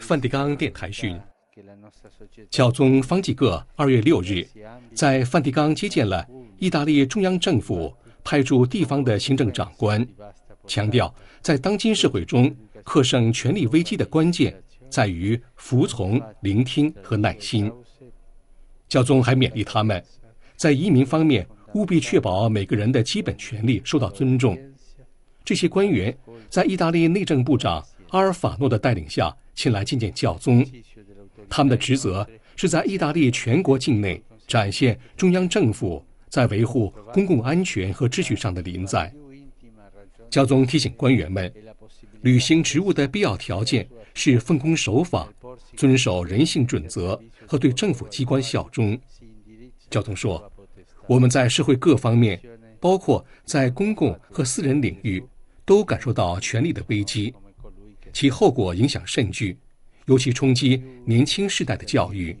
梵蒂冈电台讯，教宗方济各二月六日在梵蒂冈接见了意大利中央政府派驻地方的行政长官，强调在当今社会中克胜权力危机的关键在于服从、聆听和耐心。教宗还勉励他们，在移民方面务必确保每个人的基本权利受到尊重。这些官员在意大利内政部长。阿尔法诺的带领下前来觐见教宗，他们的职责是在意大利全国境内展现中央政府在维护公共安全和秩序上的临在。教宗提醒官员们，履行职务的必要条件是奉公守法、遵守人性准则和对政府机关效忠。教宗说：“我们在社会各方面，包括在公共和私人领域，都感受到权力的危机。”其后果影响甚巨，尤其冲击年轻世代的教育。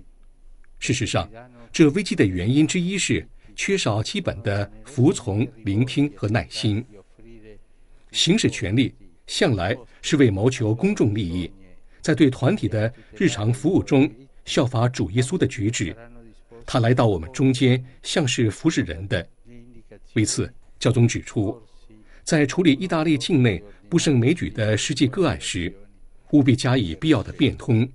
事实上，这危机的原因之一是缺少基本的服从、聆听和耐心。行使权力向来是为谋求公众利益，在对团体的日常服务中效法主耶稣的举止。他来到我们中间，像是服侍人的。为此，教宗指出。在处理意大利境内不胜枚举的实际个案时，务必加以必要的变通。